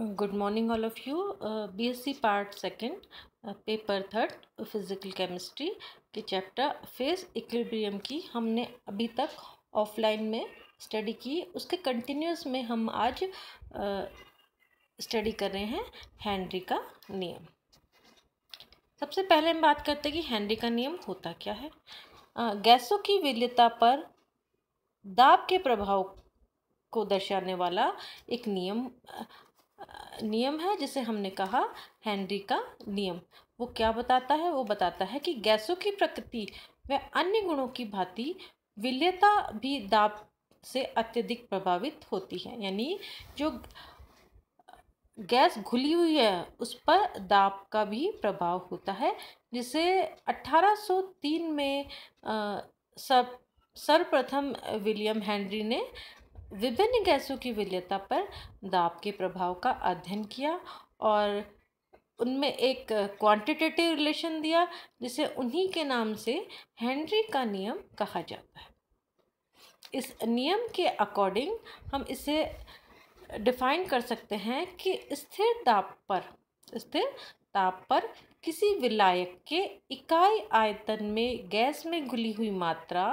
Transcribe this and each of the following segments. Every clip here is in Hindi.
good morning all of you B S C part second paper third physical chemistry के चैप्टर फेज इक्विलिब्रियम की हमने अभी तक ऑफलाइन में स्टडी की उसके कंटिन्यूस में हम आज स्टडी uh, कर रहे हैं हैंनरी का नियम सबसे पहले हम बात करते हैं कि हैंनरी का नियम होता क्या है uh, गैसों की विल्यता पर दाब के प्रभाव को दर्शाने वाला एक नियम uh, नियम है जिसे हमने कहा हेनरी का नियम वो क्या बताता है वो बताता है कि गैसों की प्रकृति व अन्य गुणों की भांति विलयता भी दाब से अत्यधिक प्रभावित होती है यानी जो गैस घुली हुई है उस पर दाब का भी प्रभाव होता है जिसे 1803 में सब सर्वप्रथम विलियम हेनरी ने विभिन्न गैसों की विलयता पर दाब के प्रभाव का अध्ययन किया और उनमें एक क्वांटिटेटिव रिलेशन दिया जिसे उन्हीं के नाम से हेनरी का नियम कहा जाता है इस नियम के अकॉर्डिंग हम इसे डिफाइन कर सकते हैं कि स्थिर ताप पर स्थिर ताप पर किसी विलायक के इकाई आयतन में गैस में घुली हुई मात्रा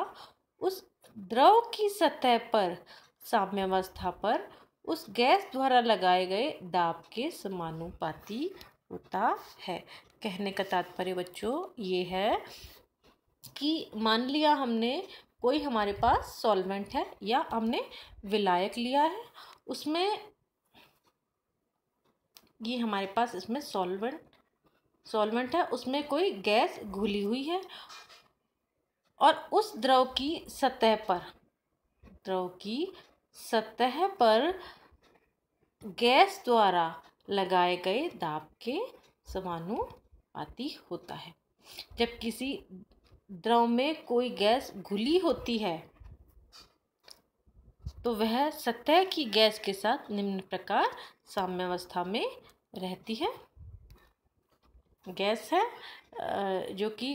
उस द्रव की सतह पर साम्यावस्था पर उस गैस द्वारा लगाए गए दाब के समानुपाती होता है कहने का तात्पर्य बच्चों ये है कि मान लिया हमने कोई हमारे पास सॉल्वेंट है या हमने विलायक लिया है उसमें ये हमारे पास इसमें सॉल्वेंट सॉल्वेंट है उसमें कोई गैस घुली हुई है और उस द्रव की सतह पर द्रव की सतह पर गैस द्वारा लगाए गए दाब के समानुपाती होता है जब किसी द्रव में कोई गैस घुली होती है तो वह सतह की गैस के साथ निम्न प्रकार साम्यावस्था में रहती है गैस है जो कि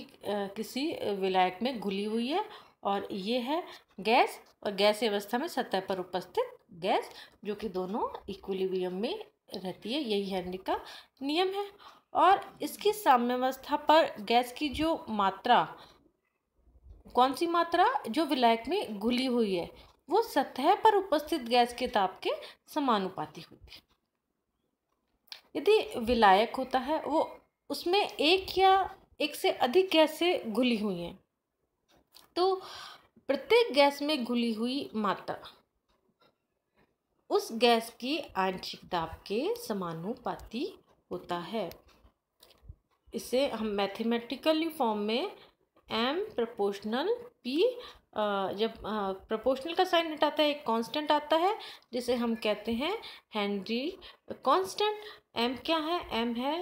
किसी विलायक में घुली हुई है और ये है गैस और गैस अवस्था में सतह पर उपस्थित गैस जो कि दोनों इक्विलिब्रियम में रहती है यही हेनरी का नियम है और इसकी साम्यवस्था पर गैस की जो मात्रा कौन सी मात्रा जो विलायक में घुली हुई है वो सतह पर उपस्थित गैस के ताप के समानुपाती होती है यदि विलायक होता है वो उसमें एक या एक से अधिक गैसें घुली हुई हैं तो प्रत्येक गैस में घुली हुई मात्रा उस गैस की आंशिक दाब के समानुपाती होता है इसे हम मैथमेटिकली फॉर्म में एम प्रपोशनल पी जब प्रपोशनल का साइन हटाता है एक कांस्टेंट आता है जिसे हम कहते हैं हेनरी कांस्टेंट एम क्या है एम है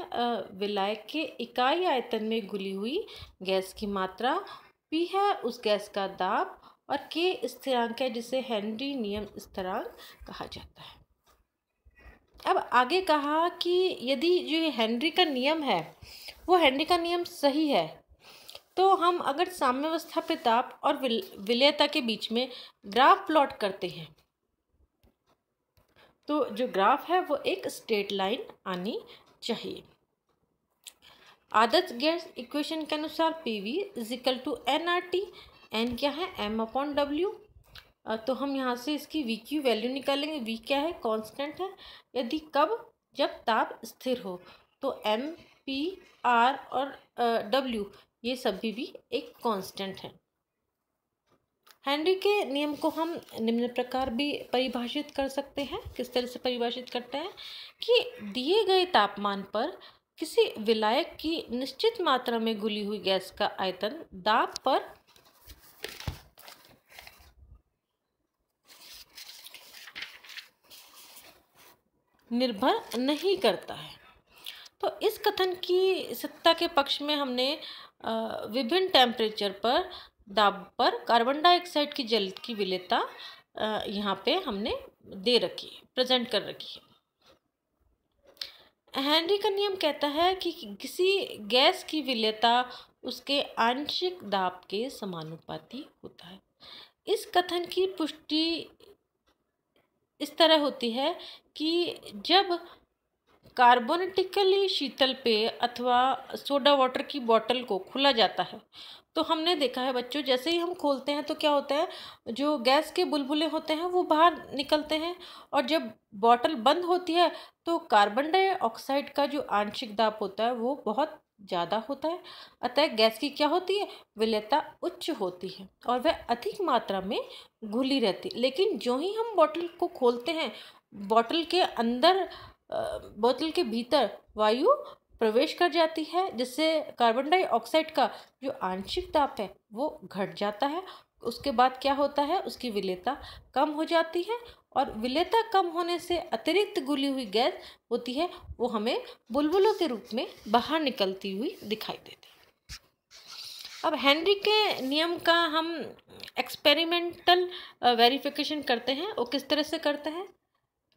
विलायक के इकाई आयतन में घुली हुई गैस की मात्रा पी है उस गैस का दाब और के स्थिरांक है जिसे हेनरी नियम स्थिरांक कहा जाता है अब आगे कहा कि यदि जो हेनरी का नियम है वो हेनरी का नियम सही है तो हम अगर साम्यवस्था पे ताप और विलयता के बीच में ग्राफ प्लॉट करते हैं तो जो ग्राफ है वो एक स्ट्रेट लाइन आनी चाहिए आदर्श गैस इक्वेशन के अनुसार P V equal to N R T N क्या है एम अपॉन डब्ल्यू तो हम यहाँ से इसकी वी क्यू वैल्यू निकालेंगे वी क्या है कांस्टेंट है यदि कब जब ताप स्थिर हो तो एम पी आर और डब्ल्यू ये सभी भी एक कांस्टेंट है हेनरी के नियम को हम निम्न प्रकार भी परिभाषित कर सकते हैं किस तरह से परिभाषित करते हैं कि दिए गए तापमान पर किसी विलायक की निश्चित मात्रा में घुली हुई गैस का आयतन दाब पर निर्भर नहीं करता है तो इस कथन की सत्ता के पक्ष में हमने विभिन्न टेम्परेचर पर दाब पर कार्बन डाइऑक्साइड की जल की विलेता यहाँ पे हमने दे रखी है प्रेजेंट कर रखी है हेनरी का नियम कहता है कि किसी गैस की विलयता उसके आंशिक दाब के समानुपाती होता है इस कथन की पुष्टि इस तरह होती है कि जब कार्बोनेटिकली शीतल पेय अथवा सोडा वाटर की बॉटल को खुला जाता है तो हमने देखा है बच्चों जैसे ही हम खोलते हैं तो क्या होता है जो गैस के बुलबुले होते हैं वो बाहर निकलते हैं और जब बॉटल बंद होती है तो कार्बन डाइऑक्साइड का जो आंशिक दाप होता है वो बहुत ज़्यादा होता है अतः गैस की क्या होती है विलयता उच्च होती है और वह अधिक मात्रा में घुली रहती है लेकिन जो ही हम बॉटल को खोलते हैं बॉटल के अंदर बोतल के भीतर वायु प्रवेश कर जाती है जिससे कार्बन डाइऑक्साइड का जो आंशिक ताप है वो घट जाता है उसके बाद क्या होता है उसकी विलेता कम हो जाती है और विलेता कम होने से अतिरिक्त गुली हुई गैस होती है वो हमें बुलबुलों के रूप में बाहर निकलती हुई दिखाई देती है अब हेनरी के नियम का हम एक्सपेरिमेंटल वेरिफिकेशन करते हैं वो किस तरह से करते हैं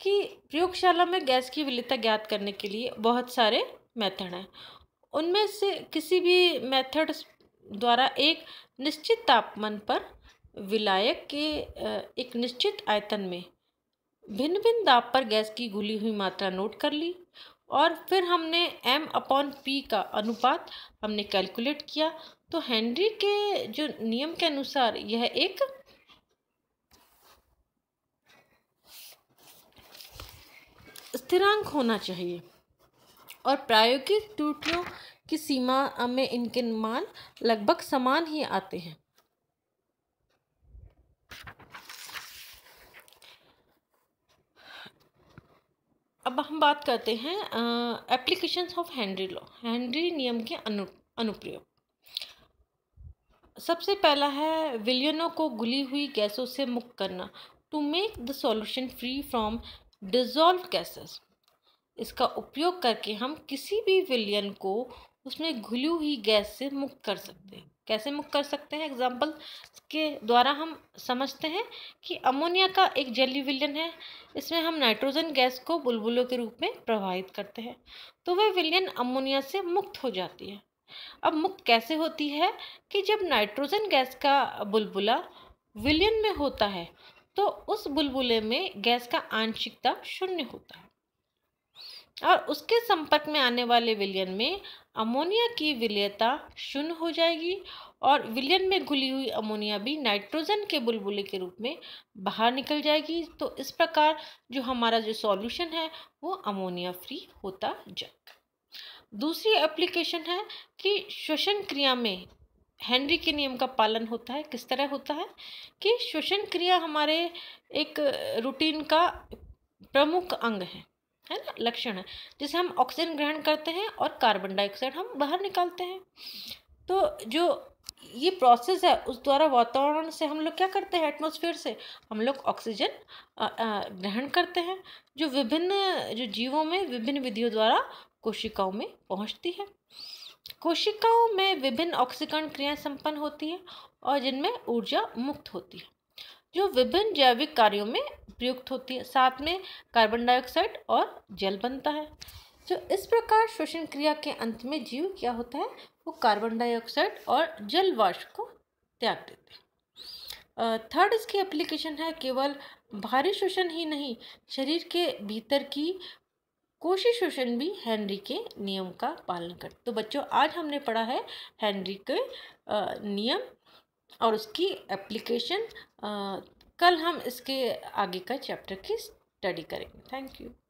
कि प्रयोगशाला में गैस की विलेता ज्ञात करने के लिए बहुत सारे मेथड हैं उनमें से किसी भी मेथड द्वारा एक निश्चित तापमान पर विलायक के एक निश्चित आयतन में भिन्न भिन्न दाब पर गैस की घुली हुई मात्रा नोट कर ली और फिर हमने एम अपॉन पी का अनुपात हमने कैलकुलेट किया तो हेनरी के जो नियम के अनुसार यह एक स्थिरांक होना चाहिए और प्रायोगिक त्रुटियों की सीमा में इनके मान लगभग समान ही आते हैं अब हम बात करते हैं application of Henry law Henry नियम के अनु अनुप्रयोग सबसे पहला है विलियनों को गुली हुई गैसों से मुक्त करना to make the solution free from dissolve gases इसका उपयोग करके हम किसी भी विलियन को उसमें घुली हुई गैस से मुक्त कर सकते हैं कैसे मुक्त कर सकते हैं एग्जाम्पल के द्वारा हम समझते हैं कि अमोनिया का एक जेली विलियन है इसमें हम नाइट्रोजन गैस को बुलबुलों के रूप में प्रवाहित करते हैं तो वह विलियन अमोनिया से मुक्त हो जाती है अब मुक्त कैसे होती है कि जब नाइट्रोजन गैस का बुलबुला विलियन में होता है तो उस बुलबुले में गैस का आंशिकता शून्य होता है और उसके संपर्क में आने वाले विलयन में अमोनिया की विलयता शून्य हो जाएगी और विलयन में घुली हुई अमोनिया भी नाइट्रोजन के बुलबुले के रूप में बाहर निकल जाएगी तो इस प्रकार जो हमारा जो सॉल्यूशन है वो अमोनिया फ्री होता जाएगा दूसरी एप्लीकेशन है कि श्वसन क्रिया में हेनरी के नियम का पालन होता है किस तरह होता है कि श्वसन क्रिया हमारे एक रूटीन का प्रमुख अंग है है ना लक्षण है जैसे हम ऑक्सीजन ग्रहण करते हैं और कार्बन डाइऑक्साइड हम बाहर निकालते हैं तो जो ये प्रोसेस है उस द्वारा वातावरण से हम लोग क्या करते हैं एटमॉस्फेयर से हम लोग ऑक्सीजन ग्रहण करते हैं जो विभिन्न जो जीवों में विभिन्न विधियों द्वारा कोशिकाओं में पहुंचती है कोशिकाओं में विभिन्न ऑक्सीकरण क्रियाएं संपन्न होती हैं और जिनमें ऊर्जा मुक्त होती है जो विभिन्न जैविक कार्यों में प्रयुक्त होती है साथ में कार्बन डाइऑक्साइड और जल बनता है तो इस प्रकार श्वसन क्रिया के अंत में जीव क्या होता है वो कार्बन डाइऑक्साइड और जल वाष्प को त्याग देते हैं थर्ड इसकी एप्लीकेशन है केवल भारी शोषण ही नहीं शरीर के भीतर की कोशी शोषण भी हेनरी के नियम का पालन कर तो बच्चों आज हमने पढ़ा है हेनरी के नियम और उसकी एप्लीकेशन कल हम इसके आगे का चैप्टर की स्टडी करेंगे थैंक यू